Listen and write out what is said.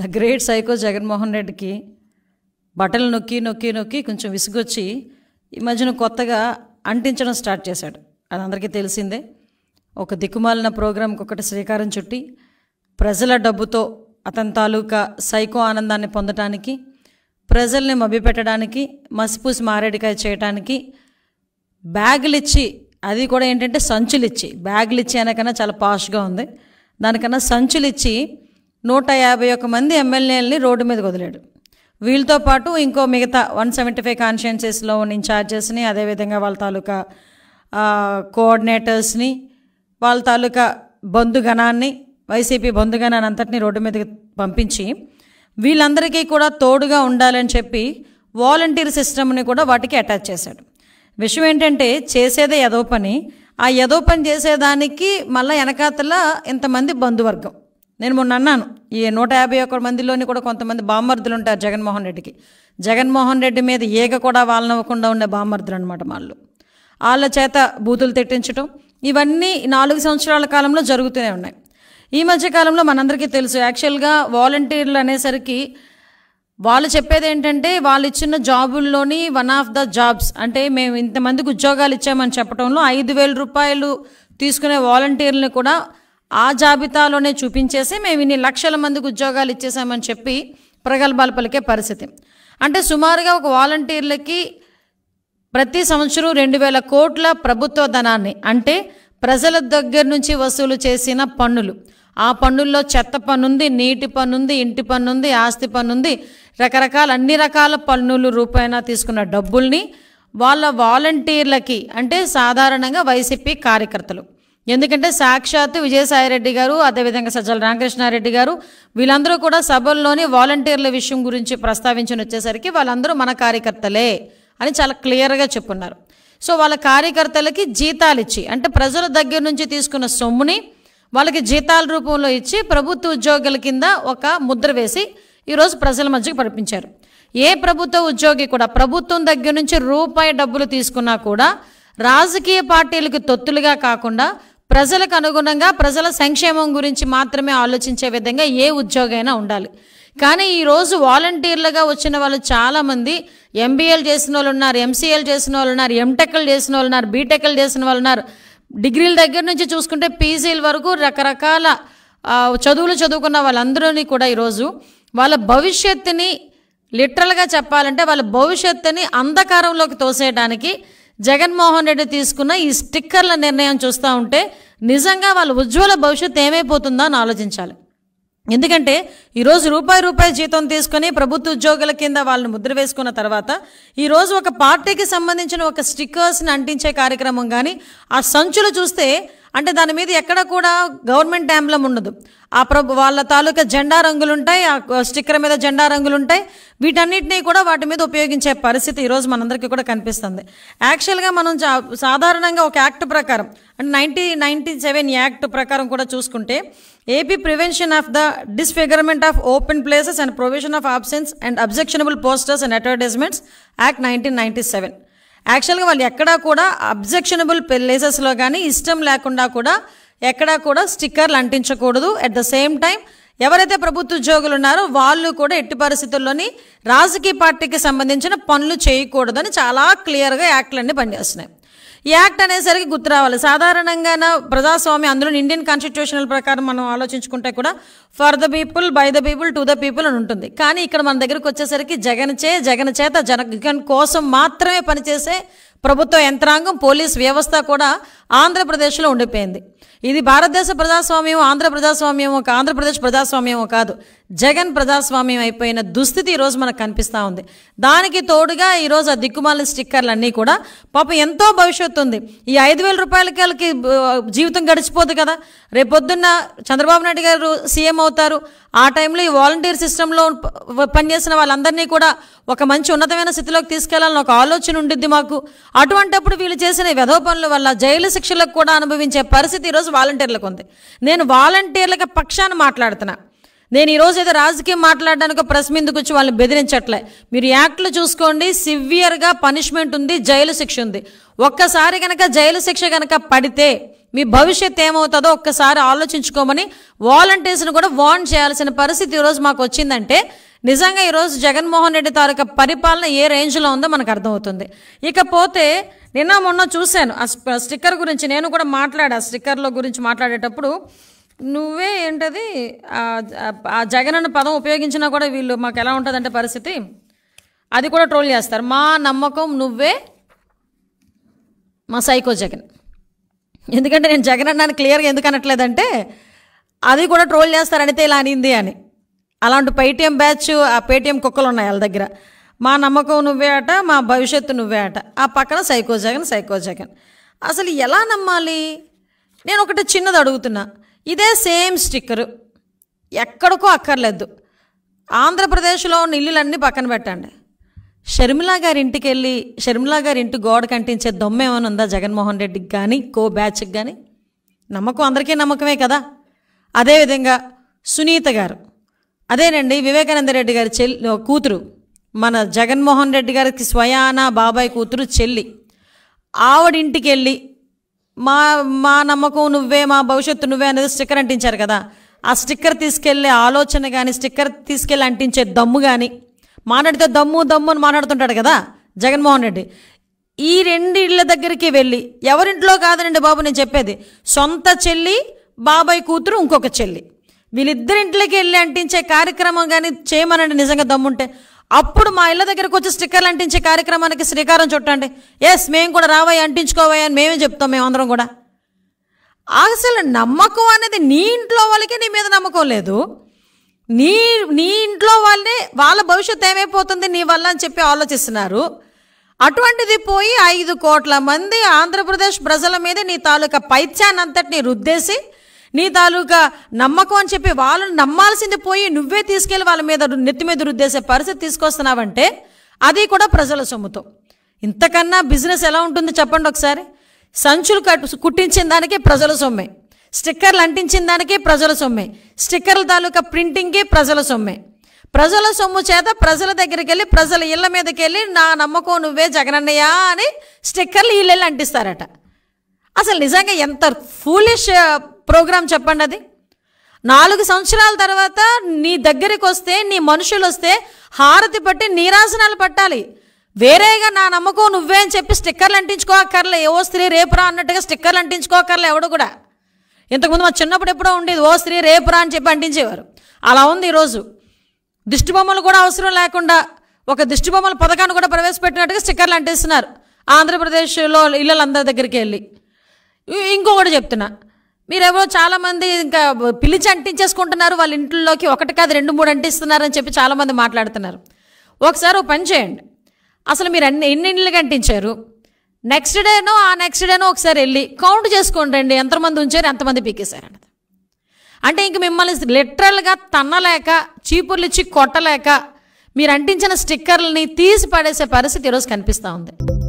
the great psycho Jaganmohan రెడ్డికి బట్టలు నొక్కి నొక్కి నొక్కి కొంచెం విసుగొచ్చి ఈ మధ్యన కొత్తగా అంటించడం స్టార్ట్ చేశాడు అది అందరికీ తెలిసిందే ఒక దిక్కుమాలిన ప్రోగ్రాంకి ఒకటి శ్రీకారం చుట్టి ప్రజల డబ్బుతో అతని తాలూకా సైకో ఆనందాన్ని పొందటానికి ప్రజల్ని మభ్యపెట్టడానికి మసిపూసి మారేడికాయ చేయటానికి బ్యాగులు ఇచ్చి అది కూడా ఏంటంటే సంచులు ఇచ్చి బ్యాగులు ఇచ్చి అనకన్నా చాలా పాష్గా ఉంది దానికన్నా సంచులు ఇచ్చి నూట యాభై ఒక్క మంది ఎమ్మెల్యేలని రోడ్డు మీద వదిలాడు వీళ్ళతో పాటు ఇంకో మిగతా వన్ సెవెంటీ ఫైవ్ కాన్షియన్సెస్లో ఉన్న ఇన్ఛార్జెస్ని అదేవిధంగా వాళ్ళ తాలూకా కోఆర్డినేటర్స్ని వాళ్ళ తాలూకా బంధుగణాన్ని వైసీపీ బంధుగణాన్ని అంతటిని రోడ్డు మీదకి పంపించి వీళ్ళందరికీ కూడా తోడుగా ఉండాలని చెప్పి వాలంటీర్ సిస్టమ్ని కూడా వాటికి అటాచ్ చేశాడు విషయం ఏంటంటే చేసేదే యదో పని ఆ యదో పని చేసేదానికి మళ్ళీ వెనకాతల ఇంతమంది బంధువర్గం నేను మొన్న అన్నాను ఈ నూట యాభై ఒక్క మందిలోని కూడా కొంతమంది బామ్మర్దులు ఉంటారు జగన్మోహన్ రెడ్డికి జగన్మోహన్ రెడ్డి మీద ఈగ కూడా వాళ్ళనవ్వకుండా ఉండే బామ్మర్దులు అనమాట వాళ్ళు వాళ్ళ చేత బూతులు తెట్టించడం ఇవన్నీ నాలుగు సంవత్సరాల కాలంలో జరుగుతూనే ఉన్నాయి ఈ మధ్య కాలంలో మనందరికీ తెలుసు యాక్చువల్గా వాలంటీర్లు అనేసరికి వాళ్ళు చెప్పేది ఏంటంటే వాళ్ళు ఇచ్చిన జాబుల్లోని వన్ ఆఫ్ ద జాబ్స్ అంటే మేము ఇంతమందికి ఉద్యోగాలు ఇచ్చామని చెప్పడంలో ఐదు వేల రూపాయలు తీసుకునే వాలంటీర్ని కూడా ఆ జాబితాలోనే చూపించేసి మేము ఇన్ని లక్షల మందికి ఉద్యోగాలు ఇచ్చేసామని చెప్పి ప్రగల్భాలు పలికే పరిస్థితి అంటే సుమారుగా ఒక వాలంటీర్లకి ప్రతి సంవత్సరం రెండు వేల కోట్ల ప్రభుత్వ ధనాన్ని అంటే ప్రజల దగ్గర నుంచి వసూలు చేసిన పన్నులు ఆ పన్నుల్లో చెత్త పన్నుంది నీటి పన్నుంది ఇంటి పన్నుంది ఆస్తి పన్నుంది రకరకాల అన్ని రకాల పన్నులు రూపాయన తీసుకున్న డబ్బుల్ని వాళ్ళ వాలంటీర్లకి అంటే సాధారణంగా వైసీపీ కార్యకర్తలు ఎందుకంటే సాక్షాత్ విజయసాయిరెడ్డి గారు అదేవిధంగా సజ్జల రామకృష్ణారెడ్డి గారు వీళ్ళందరూ కూడా సభల్లోని వాలంటీర్ల విషయం గురించి ప్రస్తావించని వచ్చేసరికి వాళ్ళందరూ మన కార్యకర్తలే అని చాలా క్లియర్గా చెప్పున్నారు సో వాళ్ళ కార్యకర్తలకి జీతాలు ఇచ్చి అంటే ప్రజల దగ్గర నుంచి తీసుకున్న సొమ్ముని వాళ్ళకి జీతాల రూపంలో ఇచ్చి ప్రభుత్వ ఉద్యోగుల కింద ఒక ముద్ర వేసి ఈరోజు ప్రజల మధ్యకి పడిపించారు ఏ ప్రభుత్వ ఉద్యోగి కూడా ప్రభుత్వం దగ్గర నుంచి రూపాయి డబ్బులు తీసుకున్నా కూడా రాజకీయ పార్టీలకు తొత్తులుగా కాకుండా ప్రజలకు అనుగుణంగా ప్రజల సంక్షేమం గురించి మాత్రమే ఆలోచించే విధంగా ఏ ఉద్యోగైనా ఉండాలి కానీ ఈరోజు వాలంటీర్లుగా వచ్చిన వాళ్ళు చాలామంది ఎంబీఎల్ చేసిన వాళ్ళు ఉన్నారు ఎంసీఏలు చేసిన వాళ్ళు ఉన్నారు ఎంటెక్లు చేసిన వాళ్ళు ఉన్నారు బీటెక్లు చేసిన వాళ్ళు ఉన్నారు డిగ్రీల దగ్గర నుంచి చూసుకుంటే పీజీల వరకు రకరకాల చదువులు చదువుకున్న వాళ్ళందరినీ కూడా ఈరోజు వాళ్ళ భవిష్యత్తుని లిటరల్గా చెప్పాలంటే వాళ్ళ భవిష్యత్తుని అంధకారంలోకి తోసేయడానికి జగన్మోహన్ రెడ్డి తీసుకున్న ఈ స్టిక్కర్ల నిర్ణయం చూస్తూ ఉంటే నిజంగా వాళ్ళ ఉజ్వల భవిష్యత్ ఏమైపోతుందో అని ఆలోచించాలి ఎందుకంటే ఈరోజు రూపాయి రూపాయి జీతం తీసుకొని ప్రభుత్వ ఉద్యోగుల కింద వాళ్ళని ముద్ర వేసుకున్న తర్వాత ఈరోజు ఒక పార్టీకి సంబంధించిన ఒక స్టిక్కర్స్ని అంటించే కార్యక్రమం కానీ ఆ సంచులు చూస్తే అంటే దాని మీద ఎక్కడ కూడా గవర్నమెంట్ యాంబ్లం ఉండదు ఆ ప్రభు వాళ్ళ తాలూకా జెండా రంగులు ఉంటాయి ఆ స్టిక్కర్ మీద జెండా రంగులు ఉంటాయి వీటన్నిటినీ కూడా వాటి మీద ఉపయోగించే పరిస్థితి ఈరోజు మనందరికీ కూడా కనిపిస్తుంది యాక్చువల్గా మనం సాధారణంగా ఒక యాక్ట్ ప్రకారం అంటే నైన్టీ నైన్టీ సెవెన్ యాక్ట్ ప్రకారం కూడా చూసుకుంటే AP prevention of the disfigurement of open places and provision of absence and objectionable posters and advertisements act nineteen ninety seven యాక్చువల్గా వాళ్ళు ఎక్కడా కూడా అబ్జెక్షనబుల్ ప్లేసెస్లో కానీ ఇష్టం లేకుండా కూడా ఎక్కడా కూడా స్టిక్కర్లు అంటించకూడదు అట్ ద సేమ్ టైం ఎవరైతే ప్రభుత్వ ఉద్యోగులు ఉన్నారో వాళ్ళు కూడా ఎట్టి పరిస్థితుల్లోని రాజకీయ పార్టీకి సంబంధించిన పనులు చేయకూడదని చాలా క్లియర్గా యాక్ట్లన్నీ పనిచేస్తున్నాయి యాక్ట్ అనేసరికి గుర్తు రావాలి సాధారణంగా ప్రజాస్వామ్యం అందులో ఇండియన్ కాన్స్టిట్యూషనల్ ప్రకారం మనం ఆలోచించుకుంటే కూడా for the people by the people to the people అని ఉంటుంది కానీ ఇక్కడ మన దగ్గరకు వచ్చేసరికి జగన్ చే జగన్ చేత జగన్ కోసం మాత్రమే పనిచేసే ప్రభుత్వ యంత్రాంగం పోలీస్ వ్యవస్థ కూడా ఆంధ్రప్రదేశ్లో ఉండిపోయింది ఇది భారతదేశ ప్రజాస్వామ్యం ఆంధ్ర ప్రజాస్వామ్యం ఒక ఆంధ్రప్రదేశ్ ప్రజాస్వామ్యం కాదు జగన్ ప్రజాస్వామ్యం అయిపోయిన దుస్థితి ఈరోజు మనకు కనిపిస్తూ ఉంది దానికి తోడుగా ఈరోజు ఆ దిక్కుమాల స్టిక్కర్లు అన్నీ కూడా పాప ఎంతో భవిష్యత్తు ఉంది ఈ ఐదు వేల రూపాయలకి జీవితం గడిచిపోదు కదా రేపొద్దున్న చంద్రబాబు నాయుడు గారు సీఎం అవుతారు ఆ టైంలో ఈ వాలంటీర్ సిస్టంలో పనిచేసిన వాళ్ళందరినీ కూడా ఒక మంచి ఉన్నతమైన స్థితిలోకి తీసుకెళ్లాలని ఒక ఆలోచన ఉంటుంది మాకు అటువంటప్పుడు వీళ్ళు చేసిన వెధవ పనుల వల్ల జైలు శిక్షలకు కూడా అనుభవించే పరిస్థితి ఈరోజు వాలంటీర్లకు ఉంది నేను వాలంటీర్లకి పక్షాన్ని మాట్లాడుతున్నా నేను ఈరోజు ఏదో రాజకీయం మాట్లాడడానికి ప్రెస్ మీద వచ్చి వాళ్ళని బెదిరించట్లే మీరు యాక్ట్లు చూసుకోండి సివియర్గా పనిష్మెంట్ ఉంది జైలు శిక్ష ఉంది ఒక్కసారి కనుక జైలు శిక్ష కనుక పడితే మీ భవిష్యత్ ఏమవుతుందో ఒక్కసారి ఆలోచించుకోమని వాలంటీర్స్ని కూడా వార్న్ చేయాల్సిన పరిస్థితి ఈరోజు మాకు వచ్చిందంటే నిజంగా ఈరోజు జగన్మోహన్ రెడ్డి తాలూకా పరిపాలన ఏ రేంజ్లో ఉందో మనకు అర్థమవుతుంది ఇకపోతే నిన్న మొన్న చూశాను ఆ స్టిక్కర్ గురించి నేను కూడా మాట్లాడా స్టిక్కర్ల గురించి మాట్లాడేటప్పుడు నువ్వే ఏంటది ఆ జగన్ అన్న పదం ఉపయోగించినా కూడా వీళ్ళు మాకు ఎలా ఉంటుందంటే పరిస్థితి అది కూడా ట్రోల్ చేస్తారు మా నమ్మకం నువ్వే మా సైకో జగన్ ఎందుకంటే నేను జగన్ అన్నాను క్లియర్గా ఎందుకు అనట్లేదంటే అది కూడా ట్రోల్ చేస్తారనితే ఇలా అనింది అని అలాంటి పేటీఎం బ్యాచ్ ఆ పేటీఎం కుక్కలు ఉన్నాయి వాళ్ళ దగ్గర మా నమ్మకం నువ్వే అట మా భవిష్యత్తు నువ్వే అట ఆ పక్కన సైకో జగన్ సైకో జగన్ అసలు ఎలా నమ్మాలి నేను ఒకటి చిన్నది అడుగుతున్నా ఇదే సేమ్ స్టిక్కరు ఎక్కడికో అక్కర్లేదు ఆంధ్రప్రదేశ్లో ఉన్న ఇల్లులన్నీ పక్కన పెట్టండి షర్మిలా గారి ఇంటికి వెళ్ళి షర్మిలా గారి ఇంటి గోడ కంటించే దొమ్మ ఏమైనా ఉందా జగన్మోహన్ రెడ్డికి కానీ కో బ్యాచ్కి కానీ నమ్మకం అందరికీ నమ్మకమే కదా అదేవిధంగా సునీత గారు అదేనండి వివేకానంద రెడ్డి గారి చెల్లి కూతురు మన జగన్మోహన్ రెడ్డి గారికి స్వయాన బాబాయ్ కూతురు చెల్లి ఆవిడింటికి వెళ్ళి మా మా నమ్మకం నువ్వే మా భవిష్యత్తు నువ్వే అనేది స్టిక్కర్ అంటించారు కదా ఆ స్టిక్కర్ తీసుకెళ్లే ఆలోచన కానీ స్టిక్కర్ తీసుకెళ్ళి అంటించే దమ్ము కానీ మాట్లాడితే దమ్ము దమ్ము అని మాట్లాడుతుంటాడు కదా జగన్మోహన్ రెడ్డి ఈ రెండు ఇళ్ళ దగ్గరికి వెళ్ళి ఎవరింట్లో కాదనండి బాబు నేను చెప్పేది సొంత చెల్లి బాబాయ్ కూతురు ఇంకొక చెల్లి వీళ్ళిద్దరింట్లోకి వెళ్ళి అంటించే కార్యక్రమం కానీ చేయమనండి నిజంగా దమ్ముంటే అప్పుడు మా ఇళ్ళ దగ్గరకు వచ్చి స్టిక్కర్లు అంటించే కార్యక్రమానికి శ్రీకారం చుట్టండి ఎస్ మేము కూడా రావాయి అంటించుకోవాయి అని మేమే చెప్తాం మేమందరం కూడా అసలు నమ్మకం అనేది నీ ఇంట్లో వాళ్ళకి నీ మీద నమ్మకం లేదు నీ నీ ఇంట్లో వాళ్ళే వాళ్ళ భవిష్యత్తు ఏమైపోతుంది నీ వల్ల అని చెప్పి ఆలోచిస్తున్నారు అటువంటిది పోయి ఐదు కోట్ల మంది ఆంధ్రప్రదేశ్ ప్రజల మీద నీ తాలూకా నీ రుద్దేసి నీ తాలూకా నమ్మకం అని చెప్పి వాళ్ళని నమ్మాల్సింది పోయి నువ్వే తీసుకెళ్ళి వాళ్ళ మీద నెత్తి మీద రుద్దేసే పరిస్థితి తీసుకొస్తున్నావంటే అది కూడా ప్రజల సొమ్ముతో ఇంతకన్నా బిజినెస్ ఎలా ఉంటుందో చెప్పండి ఒకసారి సంచులు కట్టు కుట్టించిన దానికే ప్రజల సొమ్మే స్టిక్కర్లు అంటించిన దానికే ప్రజల సొమ్మే స్టిక్కర్ల తాలూకా ప్రింటింగ్కి ప్రజల సొమ్మే ప్రజల సొమ్ము చేత ప్రజల దగ్గరికి వెళ్ళి ప్రజల ఇళ్ళ మీదకి వెళ్ళి నా నమ్మకం నువ్వే జగనన్నయ్య అని స్టిక్కర్లు వీళ్ళెళ్ళి అంటిస్తారట అసలు నిజంగా ఎంత ఫూలిష్ ప్రోగ్రాం చెప్పండి అది నాలుగు సంవత్సరాల తర్వాత నీ దగ్గరికి వస్తే నీ మనుషులు వస్తే హారతి పట్టి నీరాసనాలు పట్టాలి వేరేగా నా నమ్మకం నువ్వే అని చెప్పి స్టిక్కర్లు అంటించుకోకర్లే ఓ స్త్రీ రేపురా అన్నట్టుగా స్టిక్కర్లు అంటించుకోకర్లే ఎవడు కూడా ఇంతకుముందు మా చిన్నప్పుడు ఎప్పుడో ఉండేది ఓ స్త్రీ రేపురా అని చెప్పి అంటించేవారు అలా ఉంది ఈరోజు దిష్టిబొమ్మలు కూడా అవసరం లేకుండా ఒక దిష్టిబొమ్మల పథకాన్ని కూడా ప్రవేశపెట్టినట్టుగా స్టిక్కర్లు అంటిస్తున్నారు ఆంధ్రప్రదేశ్లో ఇళ్ళందరి దగ్గరికి వెళ్ళి ఇంకొకటి చెప్తున్నా మీరేమో చాలామంది ఇంకా పిలిచి అంటించేసుకుంటున్నారు వాళ్ళ ఇంట్లోకి ఒకటి కాదు రెండు మూడు అంటిస్తున్నారని చెప్పి చాలామంది మాట్లాడుతున్నారు ఒకసారి ఓ పని చేయండి అసలు మీరు అన్ని ఎన్ని ఇండ్లకి అంటించారు నెక్స్ట్ డేనో ఆ నెక్స్ట్ డేనో ఒకసారి వెళ్ళి కౌంట్ చేసుకోండి రండి ఎంతమంది ఉంచారు ఎంతమంది అన్నది అంటే ఇంక మిమ్మల్ని లిటరల్గా తన్నలేక చీపుర్లు ఇచ్చి కొట్టలేక మీరు అంటించిన స్టిక్కర్లని తీసి పడేసే పరిస్థితి ఈరోజు కనిపిస్తూ ఉంది